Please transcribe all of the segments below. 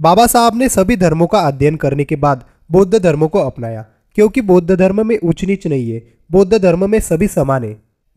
बाबा साहब ने सभी धर्मों का अध्ययन करने के बाद बौद्ध धर्म को अपनाया क्योंकि बौद्ध धर्म में ऊंच नीच नहीं है बौद्ध धर्म में सभी समान है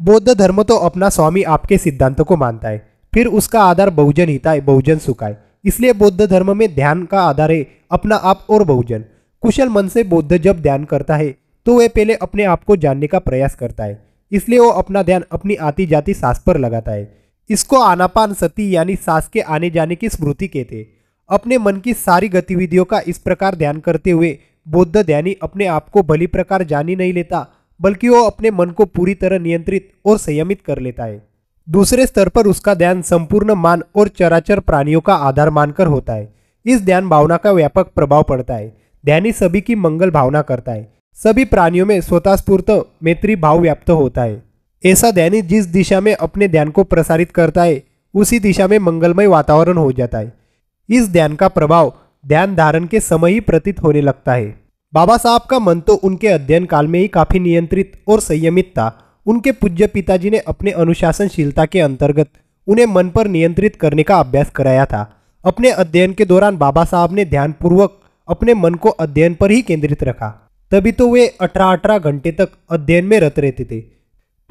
बौद्ध धर्म तो अपना स्वामी आपके सिद्धांतों को मानता है फिर उसका आधार बहुजन हिताय बहुजन सुखाय इसलिए बौद्ध धर्म में ध्यान का आधार है अपना आप और बहुजन कुशल मन से बौद्ध जब ध्यान करता है तो वह पहले अपने आप को जानने का प्रयास करता है इसलिए वो अपना ध्यान अपनी आती जाती सांस पर लगाता है इसको आनापान सती यानी सांस के आने जाने की स्मृति कहते हैं अपने मन की सारी गतिविधियों का इस प्रकार ध्यान करते हुए बौद्ध ध्यानी अपने आप को भली प्रकार जानी नहीं लेता बल्कि वो अपने मन को पूरी तरह नियंत्रित और संयमित कर लेता है दूसरे स्तर पर उसका ध्यान संपूर्ण मान और चराचर प्राणियों का आधार मानकर होता है इस ध्यान भावना का व्यापक प्रभाव पड़ता है ध्यानी सभी की मंगल भावना करता है सभी प्राणियों में स्वतःस्फूर्त मैत्री भाव व्याप्त होता है ऐसा ध्यानी जिस दिशा में अपने ध्यान को प्रसारित करता है उसी दिशा में मंगलमय वातावरण हो जाता है इस ध्यान का प्रभाव ध्यान धारण के समय ही प्रतीत होने लगता है बाबा साहब का मन तो उनके अध्ययन काल में ही काफी नियंत्रित और संयमित था उनके पूज्य पिताजी ने अपने अनुशासनशीलता के अंतर्गत उन्हें मन पर नियंत्रित करने का अभ्यास कराया था अपने अध्ययन के दौरान बाबा साहब ने ध्यानपूर्वक अपने मन को अध्ययन पर ही केंद्रित रखा तभी तो वे अठारह अठारह घंटे तक अध्ययन में रत रहते थे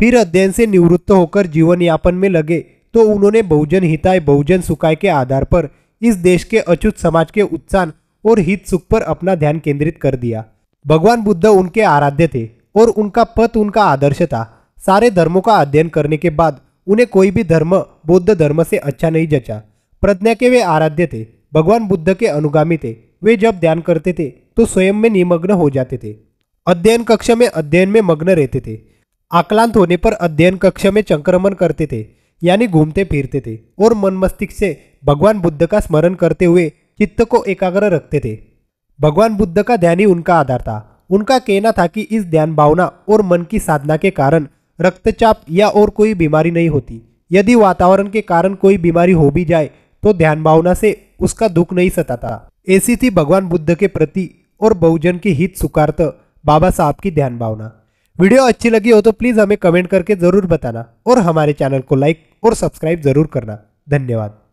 फिर अध्ययन से निवृत्त होकर जीवन यापन में लगे तो उन्होंने बहुजन हिताय बहुजन सुखाय के आधार पर इस देश के अचूत समाज के उत्साह और हित सुख पर अपना ध्यान केंद्रित कर दिया भगवान बुद्ध उनके आराध्य थे और उनका पथ उनका आदर्श था सारे धर्मों का अध्ययन करने के बाद उन्हें कोई भी धर्म बौद्ध धर्म से अच्छा नहीं जचा प्रज्ञा के वे आराध्य थे भगवान बुद्ध के अनुगामी थे वे जब ध्यान करते थे तो स्वयं में निमग्न हो जाते थे अध्ययन कक्ष में अध्ययन में मग्न रहते थे आकलांत होने पर अध्ययन कक्ष में चंक्रमण करते थे यानी घूमते फिरते थे और मन मस्तिष्क से भगवान बुद्ध का स्मरण करते हुए चित्त को एकाग्र रखते थे भगवान बुद्ध का ध्यान ही उनका आधार था उनका कहना था कि इस ध्यान भावना और मन की साधना के कारण रक्तचाप या और कोई बीमारी नहीं होती यदि वातावरण के कारण कोई बीमारी हो भी जाए तो ध्यान भावना से उसका दुख नहीं सताता ऐसी थी भगवान बुद्ध के प्रति और बहुजन के हित सुकारत बाबा साहब की ध्यान भावना वीडियो अच्छी लगी हो तो प्लीज़ हमें कमेंट करके ज़रूर बताना और हमारे चैनल को लाइक और सब्सक्राइब ज़रूर करना धन्यवाद